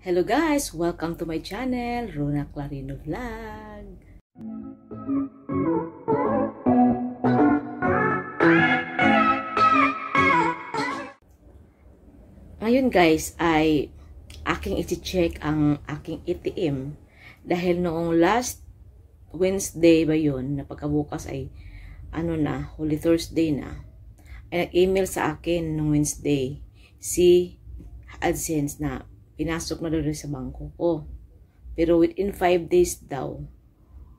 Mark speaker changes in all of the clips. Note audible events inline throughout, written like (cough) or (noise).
Speaker 1: Hello guys! Welcome to my channel, Runa Clarino Vlog! Ngayon guys ay aking iti-check ang aking ATM dahil noong last Wednesday ba yun na pagkabukas ay ano na, Holy Thursday na ay nag-email sa akin noong Wednesday si AdSense na pinasok na doon sa bangko ko. Oh, pero within 5 days daw,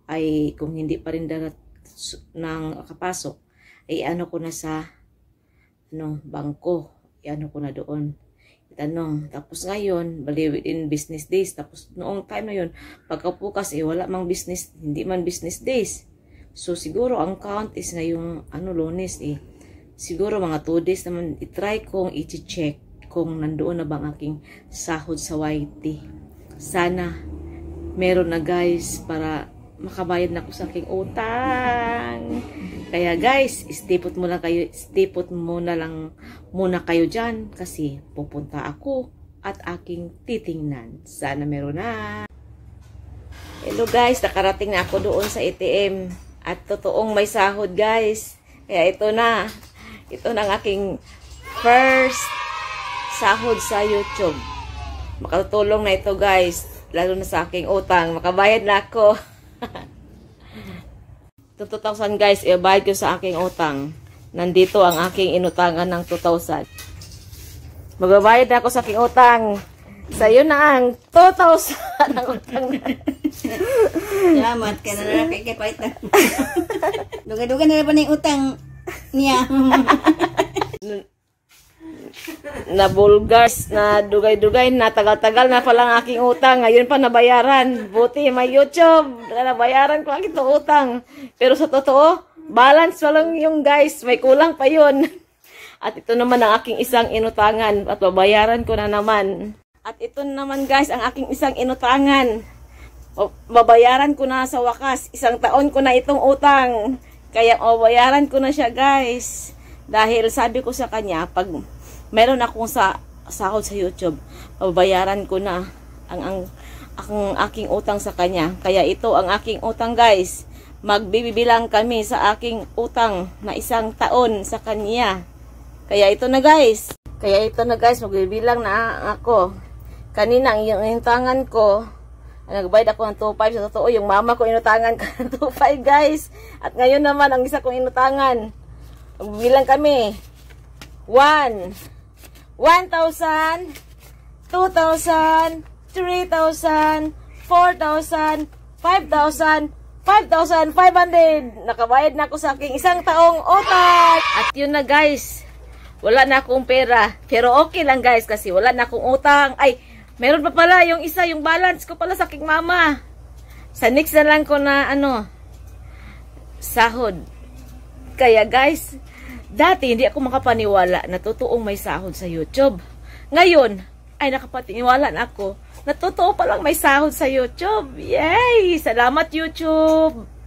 Speaker 1: ay kung hindi pa rin darat nang kapasok, ay ano ko na sa ano, bangko. Ay Ano ko na doon. Itanong. Tapos ngayon, bali within business days. Tapos noong time na yun, pagkapukas, eh, wala mang business, hindi man business days. So siguro ang count is ngayong ano, lunes eh. Siguro mga 2 days naman, itry kong i-check kung nandoon na bang aking sahod sa YT. Sana meron na guys para makabayad na ako sa aking utang. Kaya guys, istipot muna kayo, istipot muna lang muna kayo diyan kasi pupunta ako at aking titingnan. Sana meron na. Hello guys, nakarating na ako doon sa ATM at totoong may sahod guys. Kaya ito na. Ito na ang aking first sahod sa YouTube. Makatulong na ito guys, lalo na sa aking utang. Makabayad na ako. 2,000 (laughs) guys, ibayad ko sa aking utang. Nandito ang aking inutangan ng 2,000. Magbabayad na ako sa aking utang. Sa'yo na ang 2,000 ang utang na. Salamat, kaya (laughs) na lang kay Kapaita. Duga-duga na lang pa na yung utang niya. (laughs) na bulgars, na dugay-dugay, na tagal-tagal na palang aking utang. Ngayon pa nabayaran. Buti, may YouTube. Nabayaran ko ang ito utang. Pero sa totoo, balance pa lang yung guys. May kulang pa yun. At ito naman ang aking isang inutangan. At babayaran ko na naman. At ito naman guys, ang aking isang inutangan. Babayaran ko na sa wakas. Isang taon ko na itong utang. Kaya oh, babayaran ko na siya guys. Dahil sabi ko sa kanya, pag meron akong sa sahod sa YouTube, babayaran ko na ang, ang, ang aking utang sa kanya. Kaya ito ang aking utang guys. Magbibilang kami sa aking utang na isang taon sa kanya. Kaya ito na guys. Kaya ito na guys, magbibilang na ako. Kanina, ang inutangan ko, nagbayad ako ng 2.5. Sa totoo, yung mama ko inutangan ko (laughs) ng 2.5 guys. At ngayon naman, ang isa kong inutangan. Magbibilang kami. 1, 1,000, 2,000, 3,000, 4,000, 5,000, 5,500. Nakabayad na ako sa aking isang taong utang. At yun na guys. Wala na akong pera. Pero okay lang guys kasi wala na akong utang. Ay, meron pa pala yung isa, yung balance ko pala sa aking mama. Sa next na lang ko na ano, sahod. Kaya guys, Dati, hindi ako makapaniwala na totoong may sahod sa YouTube. Ngayon, ay nakapaniwala ako na totoo palang may sahod sa YouTube. Yay! Salamat YouTube!